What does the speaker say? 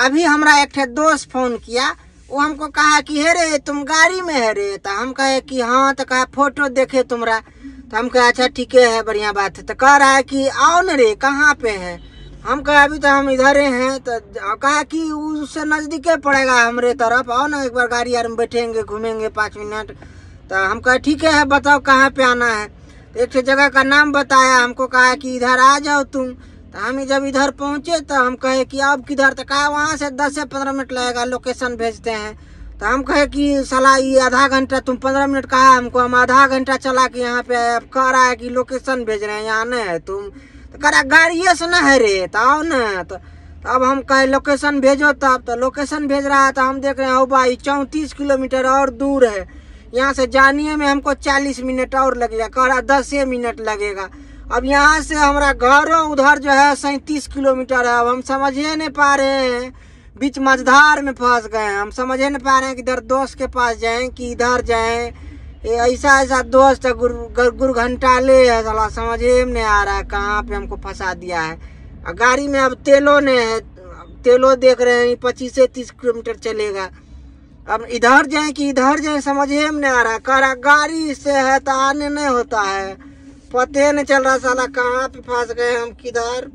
अभी हमारा एक दोस्त फोन किया वो हमको कहा कि हे रे तुम गाड़ी में है रे तो हम कहे कि हाँ तो कहा फोटो देखे तुम्हारा तो हम कहे अच्छा ठीक है बढ़िया बात है तो कह रहा है कि आओ न रे कहाँ पे है हम कहे अभी तो हम इधर हैं तो कहा कि उससे नज़दीके पड़ेगा हमारे तरफ आओ ना एक बार गाड़ी यार में बैठेंगे घूमेंगे पाँच मिनट तो हम कहे ठीक है बताओ कहाँ पे आना है तो एक जगह का नाम बताया हमको कहा कि इधर आ जाओ तुम तो हम जब इधर पहुँचे तो हम कहे कि अब किधर तक तो कहा वहाँ से दस से पंद्रह मिनट लगेगा लोकेशन भेजते हैं तो हम कहे कि सलाह ये आधा घंटा तुम पंद्रह मिनट कहा हमको हम आधा घंटा चला के यहाँ पे अब कह रहा है कि लोकेशन भेज रहे हैं यहाँ नहीं है तुम तो कह रहा गाड़िए से न है रे तो आओ न तो, तो अब हम कहे लोकेशन भेजो तब तो लोकेशन भेज रहा है तो हम देख रहे हैं हो भाई चौंतीस किलोमीटर और दूर है यहाँ से जाने में हमको चालीस मिनट और लगेगा कह रहा दस मिनट लगेगा अब यहाँ से हमारा घर उधर जो है सैंतीस किलोमीटर है अब हम समझे नहीं पा रहे हैं बीच मझधार में फंस गए हैं हम समझे नहीं पा रहे हैं कि इधर दोस्त के पास जाएं कि इधर जाएं ऐसा ऐसा दोस्त है गुर गुर घंटाले है साला समझे में नहीं आ रहा है कहाँ पे हमको फंसा दिया है गाड़ी में अब तेलो ने है तेलो देख रहे हैं पच्चीस से तीस किलोमीटर चलेगा अब इधर जाए कि इधर जाए समझे में नहीं आ रहा है कह रहा गाड़ी से है तो आने नहीं होता है पते नहीं चल रहा साला कहाँ पे फंस गए हम किधर